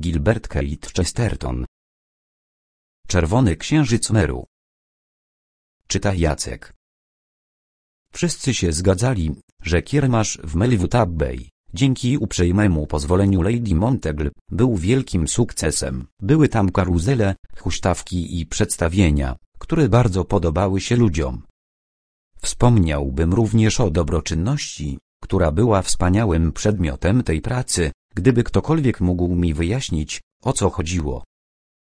Gilbert Keith Chesterton. Czerwony księżyc Meru. Czyta Jacek. Wszyscy się zgadzali, że kiermasz w Melwood Bay, dzięki uprzejmemu pozwoleniu Lady Montegle, był wielkim sukcesem. Były tam karuzele, huśtawki i przedstawienia, które bardzo podobały się ludziom. Wspomniałbym również o dobroczynności, która była wspaniałym przedmiotem tej pracy, gdyby ktokolwiek mógł mi wyjaśnić, o co chodziło.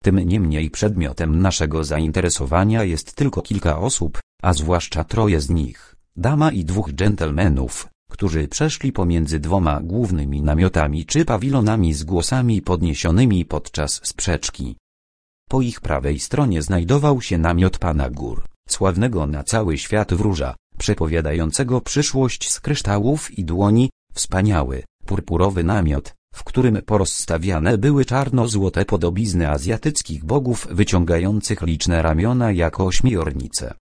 Tym niemniej przedmiotem naszego zainteresowania jest tylko kilka osób, a zwłaszcza troje z nich, dama i dwóch dżentelmenów, którzy przeszli pomiędzy dwoma głównymi namiotami czy pawilonami z głosami podniesionymi podczas sprzeczki. Po ich prawej stronie znajdował się namiot pana gór, sławnego na cały świat wróża, przepowiadającego przyszłość z kryształów i dłoni, wspaniały, purpurowy namiot, w którym porozstawiane były czarno-złote podobizny azjatyckich bogów wyciągających liczne ramiona jako ośmiornice.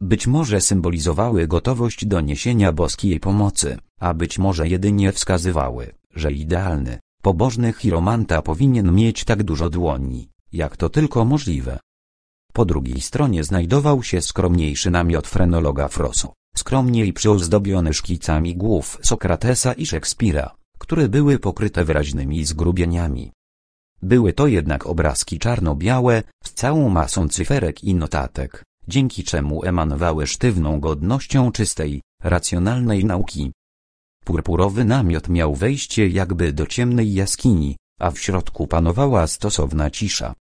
Być może symbolizowały gotowość do niesienia boskiej pomocy, a być może jedynie wskazywały, że idealny, pobożny chiromanta powinien mieć tak dużo dłoni, jak to tylko możliwe. Po drugiej stronie znajdował się skromniejszy namiot frenologa Froso, skromnie i przyozdobione szkicami głów Sokratesa i Szekspira, które były pokryte wyraźnymi zgrubieniami. Były to jednak obrazki czarno-białe, z całą masą cyferek i notatek, dzięki czemu emanowały sztywną godnością czystej, racjonalnej nauki. Purpurowy namiot miał wejście jakby do ciemnej jaskini, a w środku panowała stosowna cisza.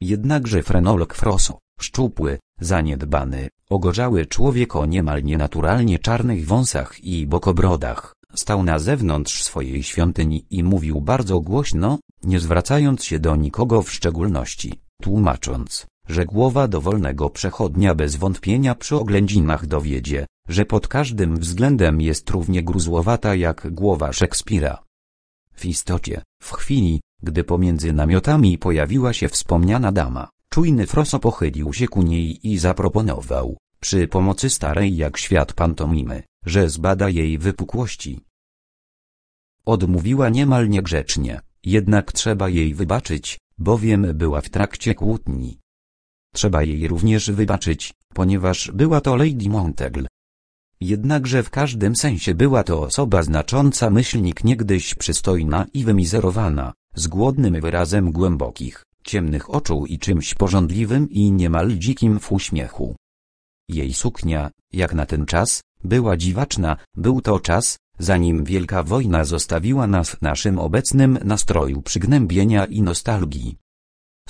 Jednakże frenolog Froso, szczupły, zaniedbany, Ogorzały człowiek o niemal nienaturalnie czarnych wąsach i bokobrodach, stał na zewnątrz swojej świątyni i mówił bardzo głośno, nie zwracając się do nikogo w szczególności, tłumacząc, że głowa dowolnego przechodnia bez wątpienia przy oględzinach dowiedzie, że pod każdym względem jest równie gruzłowata jak głowa Szekspira. W istocie, w chwili, gdy pomiędzy namiotami pojawiła się wspomniana dama, Czujny Froso pochylił się ku niej i zaproponował, przy pomocy starej jak świat pantomimy, że zbada jej wypukłości. Odmówiła niemal niegrzecznie, jednak trzeba jej wybaczyć, bowiem była w trakcie kłótni. Trzeba jej również wybaczyć, ponieważ była to Lady Montegle. Jednakże w każdym sensie była to osoba znacząca myślnik niegdyś przystojna i wymizerowana, z głodnym wyrazem głębokich, ciemnych oczu i czymś pożądliwym i niemal dzikim w uśmiechu. Jej suknia, jak na ten czas, była dziwaczna, był to czas, zanim wielka wojna zostawiła nas w naszym obecnym nastroju przygnębienia i nostalgii.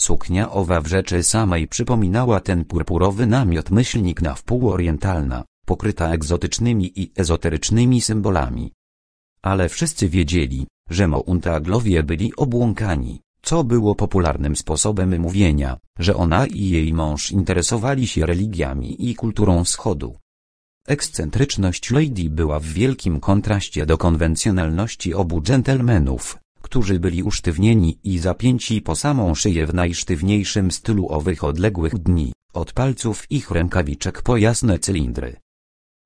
Suknia owa w rzeczy samej przypominała ten purpurowy namiot myślnik na wpół orientalna, pokryta egzotycznymi i ezoterycznymi symbolami. Ale wszyscy wiedzieli, że Mountaglowie byli obłąkani co było popularnym sposobem mówienia, że ona i jej mąż interesowali się religiami i kulturą wschodu. Ekscentryczność Lady była w wielkim kontraście do konwencjonalności obu dżentelmenów, którzy byli usztywnieni i zapięci po samą szyję w najsztywniejszym stylu owych odległych dni, od palców ich rękawiczek po jasne cylindry.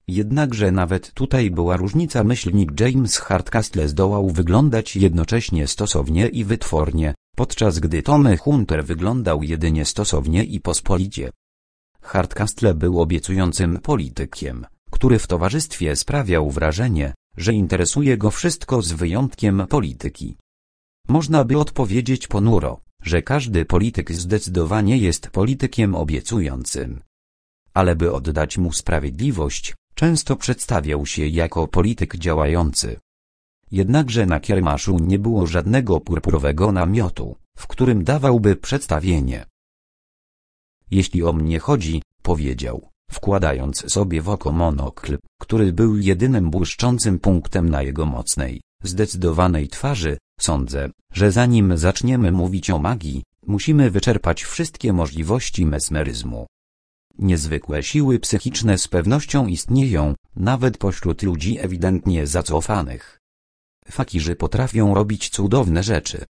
Jednakże nawet tutaj była różnica myślnik James Hardcastle zdołał wyglądać jednocześnie stosownie i wytwornie, podczas gdy Tommy Hunter wyglądał jedynie stosownie i pospolicie. Hardcastle był obiecującym politykiem, który w towarzystwie sprawiał wrażenie, że interesuje go wszystko z wyjątkiem polityki. Można by odpowiedzieć ponuro, że każdy polityk zdecydowanie jest politykiem obiecującym. Ale by oddać mu sprawiedliwość, często przedstawiał się jako polityk działający. Jednakże na kiermaszu nie było żadnego purpurowego namiotu, w którym dawałby przedstawienie. Jeśli o mnie chodzi, powiedział, wkładając sobie w oko monokl, który był jedynym błyszczącym punktem na jego mocnej, zdecydowanej twarzy, sądzę, że zanim zaczniemy mówić o magii, musimy wyczerpać wszystkie możliwości mesmeryzmu. Niezwykłe siły psychiczne z pewnością istnieją, nawet pośród ludzi ewidentnie zacofanych. Fakirzy potrafią robić cudowne rzeczy.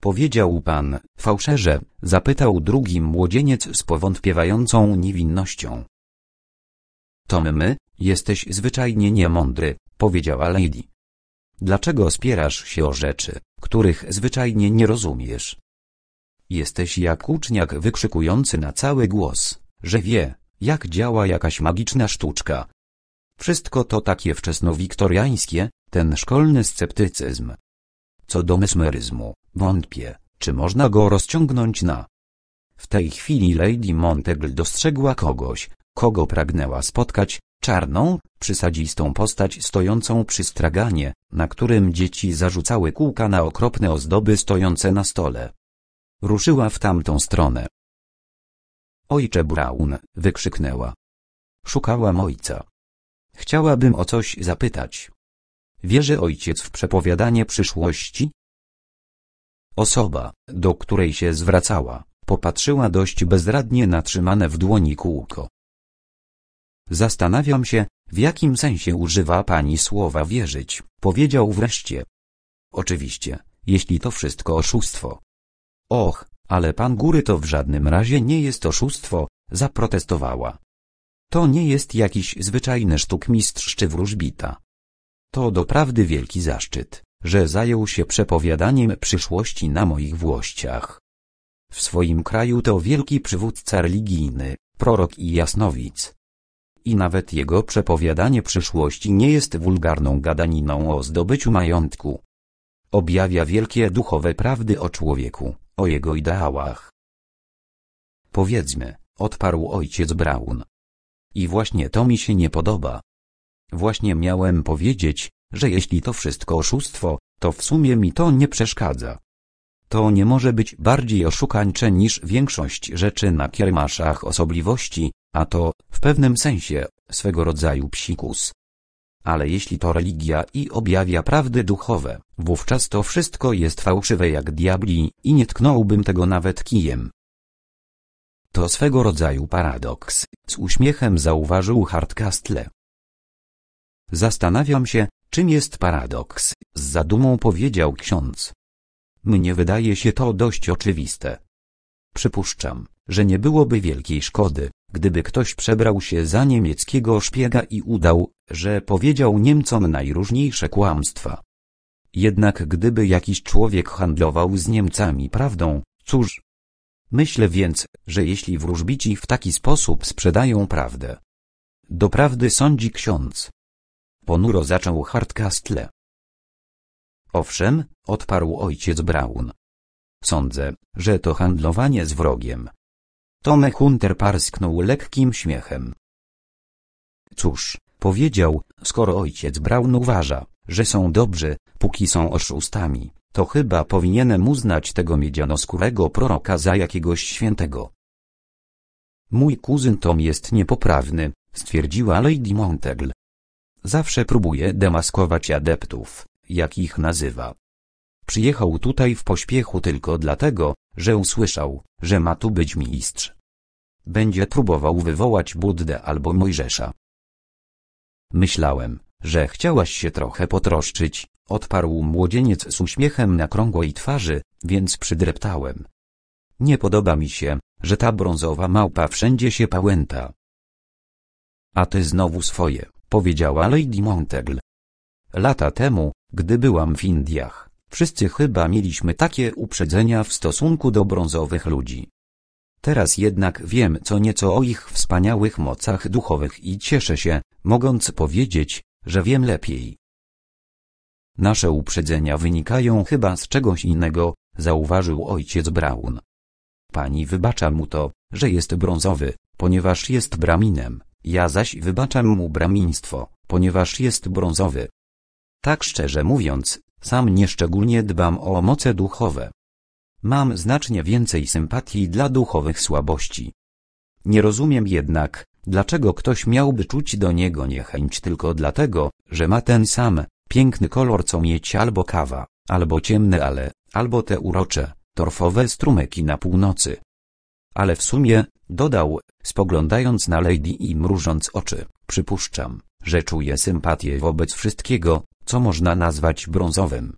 Powiedział pan, fałszerze, zapytał drugi młodzieniec z powątpiewającą niewinnością. Tom my, jesteś zwyczajnie niemądry, powiedziała Lady. Dlaczego spierasz się o rzeczy, których zwyczajnie nie rozumiesz? Jesteś jak uczniak wykrzykujący na cały głos, że wie, jak działa jakaś magiczna sztuczka. Wszystko to takie wczesnowiktoriańskie, ten szkolny sceptycyzm. Co do mesmeryzmu, wątpię, czy można go rozciągnąć na... W tej chwili Lady Montague dostrzegła kogoś, kogo pragnęła spotkać, czarną, przysadzistą postać stojącą przy straganie, na którym dzieci zarzucały kółka na okropne ozdoby stojące na stole. Ruszyła w tamtą stronę. Ojcze Brown, wykrzyknęła. Szukałam ojca. Chciałabym o coś zapytać. Wierzy ojciec w przepowiadanie przyszłości? Osoba, do której się zwracała, popatrzyła dość bezradnie na trzymane w dłoni kółko. Zastanawiam się, w jakim sensie używa pani słowa wierzyć, powiedział wreszcie. Oczywiście, jeśli to wszystko oszustwo. Och, ale pan góry to w żadnym razie nie jest oszustwo, zaprotestowała. To nie jest jakiś zwyczajny sztukmistrz czy wróżbita. To doprawdy wielki zaszczyt, że zajął się przepowiadaniem przyszłości na moich włościach. W swoim kraju to wielki przywódca religijny, prorok i jasnowic. I nawet jego przepowiadanie przyszłości nie jest wulgarną gadaniną o zdobyciu majątku. Objawia wielkie duchowe prawdy o człowieku, o jego ideałach. Powiedzmy, odparł ojciec Braun. I właśnie to mi się nie podoba. Właśnie miałem powiedzieć, że jeśli to wszystko oszustwo, to w sumie mi to nie przeszkadza. To nie może być bardziej oszukańcze niż większość rzeczy na kiermaszach osobliwości, a to, w pewnym sensie, swego rodzaju psikus. Ale jeśli to religia i objawia prawdy duchowe, wówczas to wszystko jest fałszywe jak diabli i nie tknąłbym tego nawet kijem. To swego rodzaju paradoks, z uśmiechem zauważył Hartkastle. Zastanawiam się, czym jest paradoks, z zadumą powiedział ksiądz. Mnie wydaje się to dość oczywiste. Przypuszczam, że nie byłoby wielkiej szkody, gdyby ktoś przebrał się za niemieckiego szpiega i udał, że powiedział Niemcom najróżniejsze kłamstwa. Jednak gdyby jakiś człowiek handlował z Niemcami prawdą, cóż? Myślę więc, że jeśli wróżbici w taki sposób sprzedają prawdę. Doprawdy sądzi ksiądz, Ponuro zaczął Hardcastle. Owszem, odparł ojciec Brown. Sądzę, że to handlowanie z wrogiem. Tomek Hunter parsknął lekkim śmiechem. Cóż, powiedział, skoro ojciec Brown uważa, że są dobrzy, póki są oszustami, to chyba powinienem uznać tego miedzianoskórego proroka za jakiegoś świętego. Mój kuzyn Tom jest niepoprawny, stwierdziła Lady Montegle. Zawsze próbuje demaskować adeptów, jak ich nazywa. Przyjechał tutaj w pośpiechu tylko dlatego, że usłyszał, że ma tu być mistrz. Będzie próbował wywołać Buddę albo Mojżesza. Myślałem, że chciałaś się trochę potroszczyć, odparł młodzieniec z uśmiechem na krągłej twarzy, więc przydreptałem. Nie podoba mi się, że ta brązowa małpa wszędzie się pałęta. A ty znowu swoje powiedziała Lady Montegle. Lata temu, gdy byłam w Indiach, wszyscy chyba mieliśmy takie uprzedzenia w stosunku do brązowych ludzi. Teraz jednak wiem co nieco o ich wspaniałych mocach duchowych i cieszę się, mogąc powiedzieć, że wiem lepiej. Nasze uprzedzenia wynikają chyba z czegoś innego, zauważył ojciec Brown. Pani wybacza mu to, że jest brązowy, ponieważ jest braminem. Ja zaś wybaczam mu bramiństwo, ponieważ jest brązowy. Tak szczerze mówiąc, sam nieszczególnie dbam o moce duchowe. Mam znacznie więcej sympatii dla duchowych słabości. Nie rozumiem jednak, dlaczego ktoś miałby czuć do niego niechęć tylko dlatego, że ma ten sam, piękny kolor co mieć albo kawa, albo ciemne ale, albo te urocze, torfowe strumyki na północy. Ale w sumie, dodał, spoglądając na Lady i mrużąc oczy, przypuszczam, że czuje sympatię wobec wszystkiego, co można nazwać brązowym.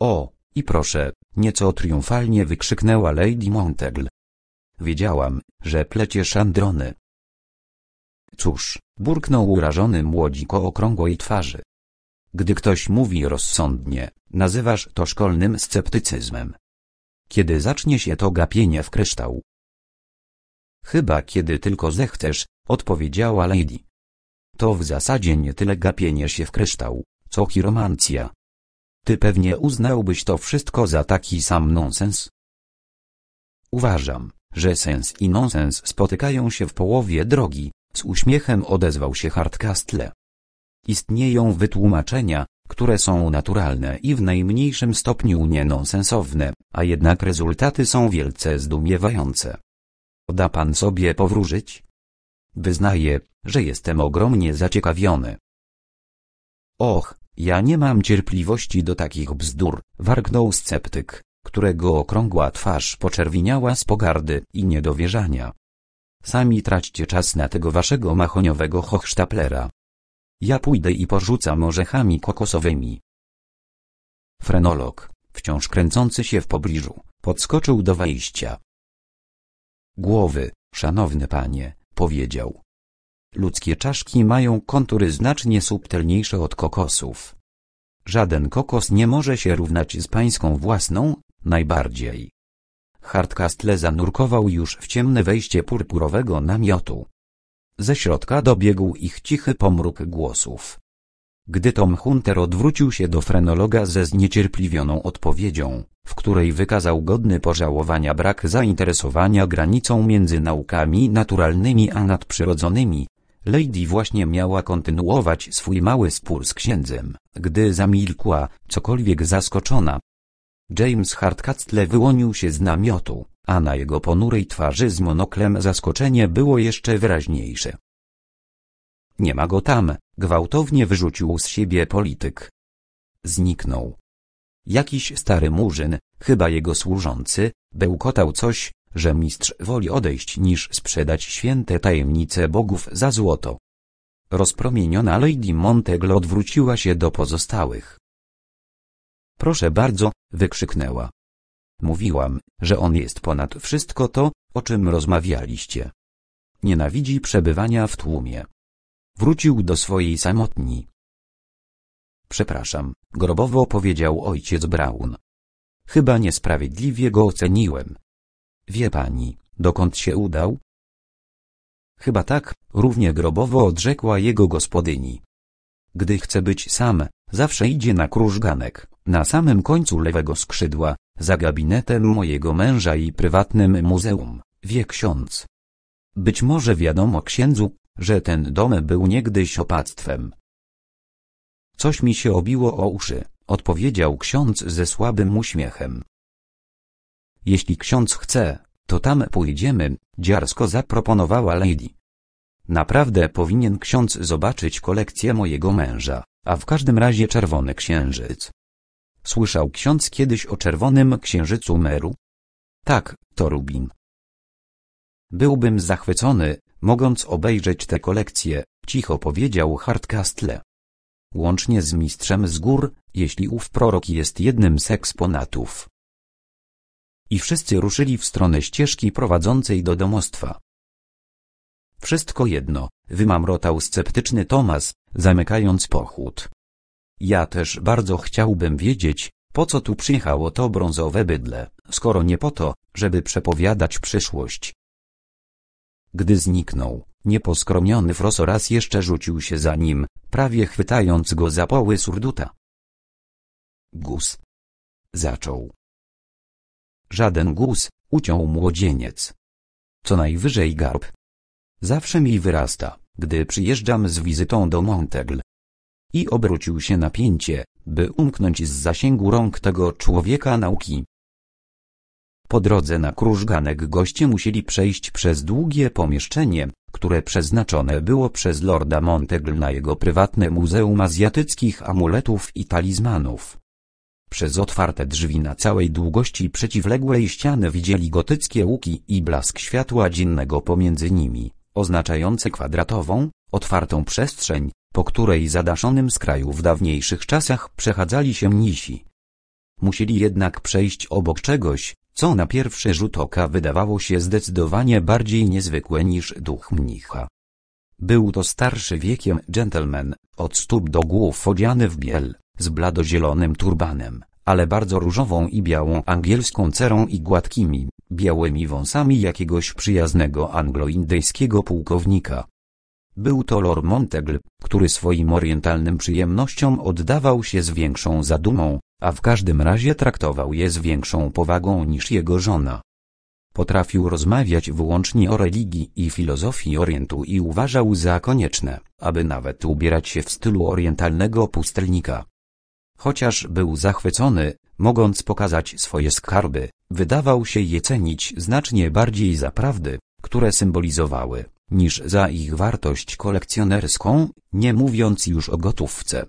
O, i proszę, nieco triumfalnie wykrzyknęła Lady Montegl. Wiedziałam, że plecie szandrony. Cóż, burknął urażony młodzik o okrągłej twarzy. Gdy ktoś mówi rozsądnie, nazywasz to szkolnym sceptycyzmem kiedy zacznie się to gapienie w kryształ. Chyba kiedy tylko zechcesz, odpowiedziała Lady. To w zasadzie nie tyle gapienie się w kryształ, co chiromancja. Ty pewnie uznałbyś to wszystko za taki sam nonsens? Uważam, że sens i nonsens spotykają się w połowie drogi, z uśmiechem odezwał się Hardcastle. Istnieją wytłumaczenia, które są naturalne i w najmniejszym stopniu nienonsensowne, a jednak rezultaty są wielce zdumiewające. Da pan sobie powróżyć? Wyznaję, że jestem ogromnie zaciekawiony. Och, ja nie mam cierpliwości do takich bzdur, warknął sceptyk, którego okrągła twarz poczerwieniała z pogardy i niedowierzania. Sami traćcie czas na tego waszego machoniowego hochsztaplera. Ja pójdę i porzucam orzechami kokosowymi. Frenolog, wciąż kręcący się w pobliżu, podskoczył do wejścia. Głowy, szanowny panie, powiedział. Ludzkie czaszki mają kontury znacznie subtelniejsze od kokosów. Żaden kokos nie może się równać z pańską własną, najbardziej. Hardcastle zanurkował już w ciemne wejście purpurowego namiotu. Ze środka dobiegł ich cichy pomruk głosów. Gdy Tom Hunter odwrócił się do frenologa ze zniecierpliwioną odpowiedzią, w której wykazał godny pożałowania brak zainteresowania granicą między naukami naturalnymi a nadprzyrodzonymi, Lady właśnie miała kontynuować swój mały spór z księdzem, gdy zamilkła, cokolwiek zaskoczona. James Hardcastle wyłonił się z namiotu, a na jego ponurej twarzy z monoklem zaskoczenie było jeszcze wyraźniejsze. Nie ma go tam, gwałtownie wyrzucił z siebie polityk. Zniknął. Jakiś stary murzyn, chyba jego służący, bełkotał coś, że mistrz woli odejść niż sprzedać święte tajemnice bogów za złoto. Rozpromieniona Lady Monteglo odwróciła się do pozostałych. Proszę bardzo, wykrzyknęła. Mówiłam, że on jest ponad wszystko to, o czym rozmawialiście. Nienawidzi przebywania w tłumie. Wrócił do swojej samotni. Przepraszam, grobowo powiedział ojciec Braun. Chyba niesprawiedliwie go oceniłem. Wie pani, dokąd się udał? Chyba tak, równie grobowo odrzekła jego gospodyni. Gdy chce być sam, zawsze idzie na krużganek, na samym końcu lewego skrzydła, za gabinetem mojego męża i prywatnym muzeum, wie ksiądz. Być może wiadomo księdzu, że ten dom był niegdyś opactwem. Coś mi się obiło o uszy, odpowiedział ksiądz ze słabym uśmiechem. Jeśli ksiądz chce, to tam pójdziemy, dziarsko zaproponowała Lady. Naprawdę powinien ksiądz zobaczyć kolekcję mojego męża, a w każdym razie czerwony księżyc. Słyszał ksiądz kiedyś o czerwonym księżycu Meru? Tak, to Rubin. Byłbym zachwycony, mogąc obejrzeć tę kolekcję, cicho powiedział Hardcastle. Łącznie z mistrzem z gór, jeśli ów prorok jest jednym z eksponatów. I wszyscy ruszyli w stronę ścieżki prowadzącej do domostwa. Wszystko jedno, wymamrotał sceptyczny Tomas, zamykając pochód. Ja też bardzo chciałbym wiedzieć, po co tu przyjechało to brązowe bydle, skoro nie po to, żeby przepowiadać przyszłość. Gdy zniknął, nieposkromiony Froso raz jeszcze rzucił się za nim, prawie chwytając go za poły surduta. Gus. Zaczął. Żaden gus, uciął młodzieniec. Co najwyżej garb. Zawsze mi wyrasta, gdy przyjeżdżam z wizytą do Montegl i obrócił się pięcie, by umknąć z zasięgu rąk tego człowieka nauki. Po drodze na krużganek goście musieli przejść przez długie pomieszczenie, które przeznaczone było przez lorda Montegl na jego prywatne muzeum azjatyckich amuletów i talizmanów. Przez otwarte drzwi na całej długości przeciwległej ściany widzieli gotyckie łuki i blask światła dziennego pomiędzy nimi, oznaczające kwadratową, otwartą przestrzeń, po której zadaszonym z kraju w dawniejszych czasach przechadzali się mnisi. Musieli jednak przejść obok czegoś, co na pierwszy rzut oka wydawało się zdecydowanie bardziej niezwykłe niż duch mnicha. Był to starszy wiekiem gentleman, od stóp do głów odziany w biel, z bladozielonym turbanem, ale bardzo różową i białą angielską cerą i gładkimi, białymi wąsami jakiegoś przyjaznego angloindyjskiego pułkownika. Był to Lord Montegl, który swoim orientalnym przyjemnościom oddawał się z większą zadumą, a w każdym razie traktował je z większą powagą niż jego żona. Potrafił rozmawiać wyłącznie o religii i filozofii Orientu i uważał za konieczne, aby nawet ubierać się w stylu orientalnego pustelnika. Chociaż był zachwycony, mogąc pokazać swoje skarby, wydawał się je cenić znacznie bardziej za prawdy, które symbolizowały niż za ich wartość kolekcjonerską, nie mówiąc już o gotówce.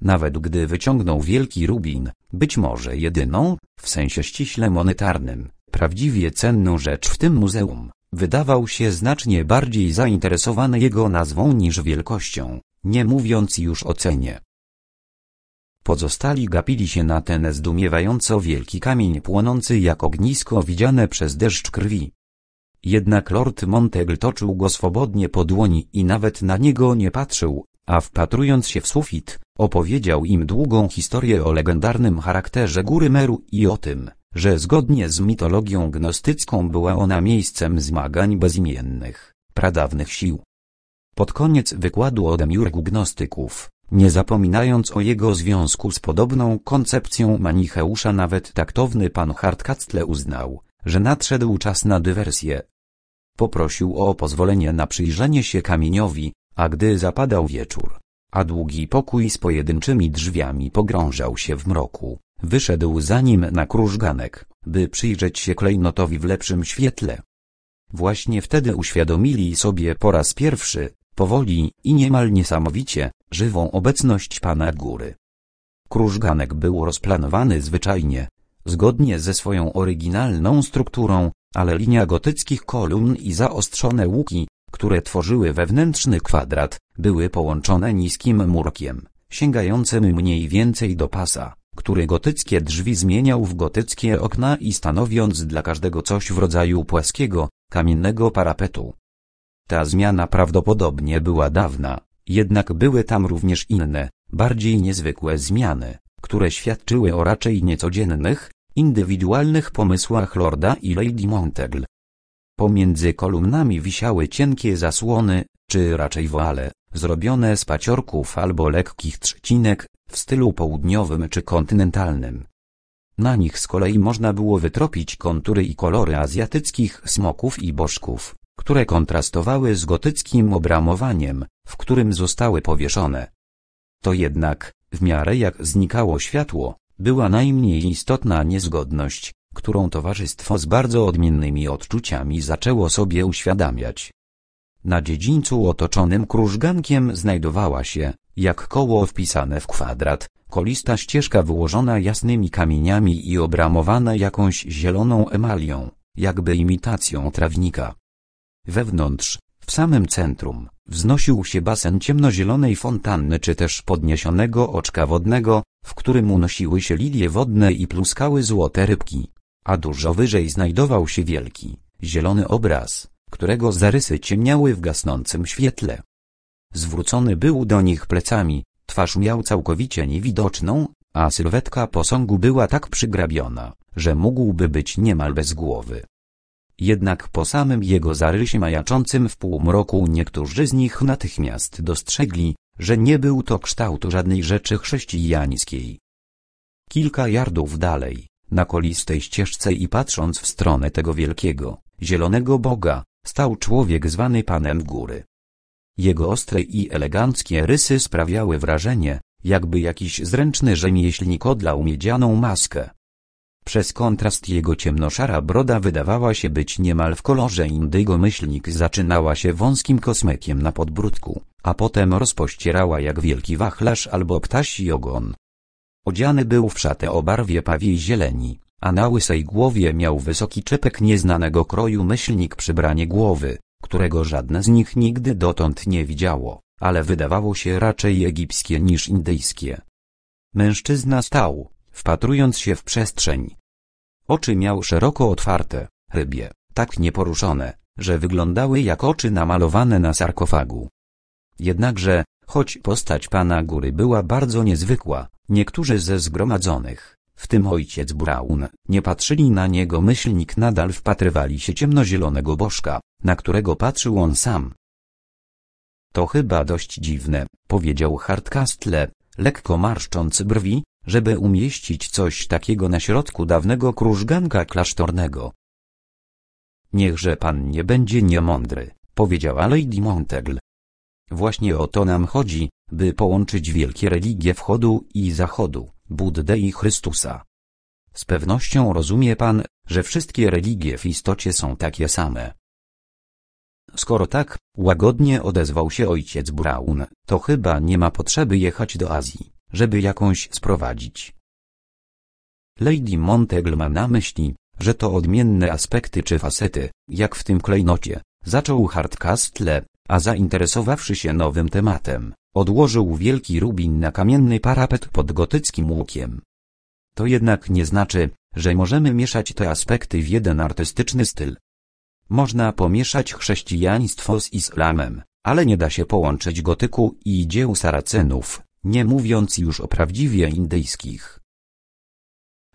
Nawet gdy wyciągnął wielki rubin, być może jedyną, w sensie ściśle monetarnym, prawdziwie cenną rzecz w tym muzeum, wydawał się znacznie bardziej zainteresowany jego nazwą niż wielkością, nie mówiąc już o cenie. Pozostali gapili się na ten zdumiewająco wielki kamień płonący jak ognisko widziane przez deszcz krwi. Jednak lord Montegl toczył go swobodnie po dłoni i nawet na niego nie patrzył, a wpatrując się w sufit, opowiedział im długą historię o legendarnym charakterze góry Meru i o tym, że zgodnie z mitologią gnostycką była ona miejscem zmagań bezimiennych, pradawnych sił. Pod koniec wykładu o demiurgu gnostyków, nie zapominając o jego związku z podobną koncepcją Manicheusza nawet taktowny pan Hardkastle uznał, że nadszedł czas na dywersję. Poprosił o pozwolenie na przyjrzenie się kamieniowi, a gdy zapadał wieczór, a długi pokój z pojedynczymi drzwiami pogrążał się w mroku, wyszedł za nim na krużganek, by przyjrzeć się klejnotowi w lepszym świetle. Właśnie wtedy uświadomili sobie po raz pierwszy, powoli i niemal niesamowicie, żywą obecność pana góry. Krużganek był rozplanowany zwyczajnie, zgodnie ze swoją oryginalną strukturą, ale linia gotyckich kolumn i zaostrzone łuki, które tworzyły wewnętrzny kwadrat, były połączone niskim murkiem, sięgającym mniej więcej do pasa, który gotyckie drzwi zmieniał w gotyckie okna i stanowiąc dla każdego coś w rodzaju płaskiego, kamiennego parapetu. Ta zmiana prawdopodobnie była dawna, jednak były tam również inne, bardziej niezwykłe zmiany, które świadczyły o raczej niecodziennych, indywidualnych pomysłach Lorda i Lady Montegl. Pomiędzy kolumnami wisiały cienkie zasłony, czy raczej woale, zrobione z paciorków albo lekkich trzcinek, w stylu południowym czy kontynentalnym. Na nich z kolei można było wytropić kontury i kolory azjatyckich smoków i bożków, które kontrastowały z gotyckim obramowaniem, w którym zostały powieszone. To jednak, w miarę jak znikało światło, była najmniej istotna niezgodność, którą towarzystwo z bardzo odmiennymi odczuciami zaczęło sobie uświadamiać. Na dziedzińcu otoczonym krużgankiem znajdowała się, jak koło wpisane w kwadrat, kolista ścieżka wyłożona jasnymi kamieniami i obramowana jakąś zieloną emalią, jakby imitacją trawnika. Wewnątrz, w samym centrum wznosił się basen ciemnozielonej fontanny czy też podniesionego oczka wodnego, w którym unosiły się lilie wodne i pluskały złote rybki. A dużo wyżej znajdował się wielki, zielony obraz, którego zarysy ciemniały w gasnącym świetle. Zwrócony był do nich plecami, twarz miał całkowicie niewidoczną, a sylwetka posągu była tak przygrabiona, że mógłby być niemal bez głowy. Jednak po samym jego zarysie majaczącym w półmroku niektórzy z nich natychmiast dostrzegli, że nie był to kształt żadnej rzeczy chrześcijańskiej. Kilka jardów dalej, na kolistej ścieżce i patrząc w stronę tego wielkiego, zielonego Boga, stał człowiek zwany Panem Góry. Jego ostre i eleganckie rysy sprawiały wrażenie, jakby jakiś zręczny rzemieślnik odlał miedzianą maskę. Przez kontrast jego ciemnoszara broda wydawała się być niemal w kolorze indygo myślnik zaczynała się wąskim kosmekiem na podbródku, a potem rozpościerała jak wielki wachlarz albo ptasi ogon. Odziany był w szatę o barwie pawiej zieleni, a na łysej głowie miał wysoki czepek nieznanego kroju myślnik przybranie głowy, którego żadne z nich nigdy dotąd nie widziało, ale wydawało się raczej egipskie niż indyjskie. Mężczyzna stał, wpatrując się w przestrzeń. Oczy miał szeroko otwarte, rybie, tak nieporuszone, że wyglądały jak oczy namalowane na sarkofagu. Jednakże, choć postać pana góry była bardzo niezwykła, niektórzy ze zgromadzonych, w tym ojciec Braun, nie patrzyli na niego myślnik nadal wpatrywali się ciemnozielonego bożka, na którego patrzył on sam. To chyba dość dziwne, powiedział Hardcastle, lekko marszcząc brwi, żeby umieścić coś takiego na środku dawnego krużganka klasztornego. Niechże pan nie będzie niemądry, powiedziała Lady Montegle. Właśnie o to nam chodzi, by połączyć wielkie religie wschodu i zachodu, Buddę i Chrystusa. Z pewnością rozumie pan, że wszystkie religie w istocie są takie same. Skoro tak, łagodnie odezwał się ojciec Braun. to chyba nie ma potrzeby jechać do Azji żeby jakąś sprowadzić. Lady Montegle ma na myśli, że to odmienne aspekty czy facety, jak w tym klejnocie, zaczął Hardcastle, a zainteresowawszy się nowym tematem, odłożył wielki rubin na kamienny parapet pod gotyckim łukiem. To jednak nie znaczy, że możemy mieszać te aspekty w jeden artystyczny styl. Można pomieszać chrześcijaństwo z islamem, ale nie da się połączyć gotyku i dzieł Saracenów nie mówiąc już o prawdziwie indyjskich.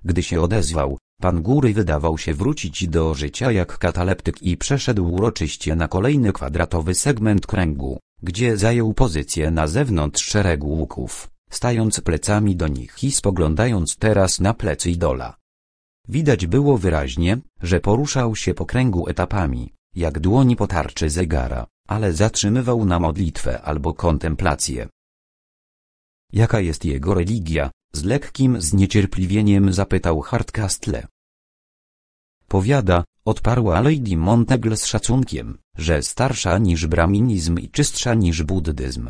Gdy się odezwał, pan góry wydawał się wrócić do życia jak kataleptyk i przeszedł uroczyście na kolejny kwadratowy segment kręgu, gdzie zajął pozycję na zewnątrz szeregu łuków, stając plecami do nich i spoglądając teraz na plecy idola. Widać było wyraźnie, że poruszał się po kręgu etapami, jak dłoni po tarczy zegara, ale zatrzymywał na modlitwę albo kontemplację. Jaka jest jego religia? Z lekkim zniecierpliwieniem zapytał Hardcastle. Powiada, odparła Lady Montegle z szacunkiem, że starsza niż braminizm i czystsza niż buddyzm.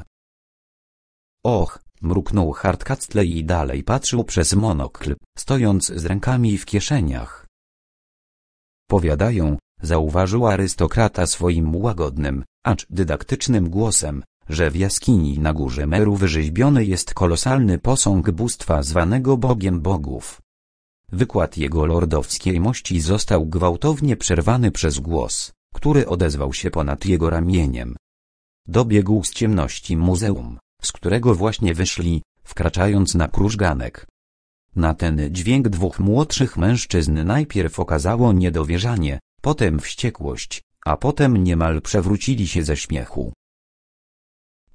Och, mruknął Hardcastle i dalej patrzył przez monokl, stojąc z rękami w kieszeniach. Powiadają, zauważył arystokrata swoim łagodnym, acz dydaktycznym głosem, że w jaskini na górze Meru wyrzeźbiony jest kolosalny posąg bóstwa zwanego Bogiem Bogów. Wykład jego lordowskiej mości został gwałtownie przerwany przez głos, który odezwał się ponad jego ramieniem. Dobiegł z ciemności muzeum, z którego właśnie wyszli, wkraczając na krużganek. Na ten dźwięk dwóch młodszych mężczyzn najpierw okazało niedowierzanie, potem wściekłość, a potem niemal przewrócili się ze śmiechu.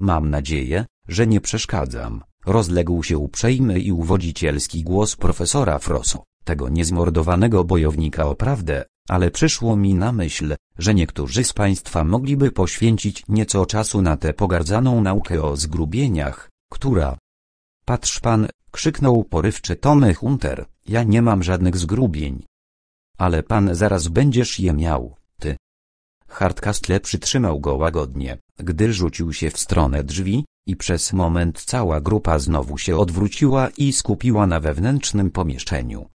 Mam nadzieję, że nie przeszkadzam. Rozległ się uprzejmy i uwodzicielski głos profesora Froso, tego niezmordowanego bojownika o prawdę, ale przyszło mi na myśl, że niektórzy z Państwa mogliby poświęcić nieco czasu na tę pogardzaną naukę o zgrubieniach, która... Patrz pan, krzyknął porywczy Tommy Hunter, ja nie mam żadnych zgrubień. Ale pan zaraz będziesz je miał. Hardcastle przytrzymał go łagodnie, gdy rzucił się w stronę drzwi, i przez moment cała grupa znowu się odwróciła i skupiła na wewnętrznym pomieszczeniu.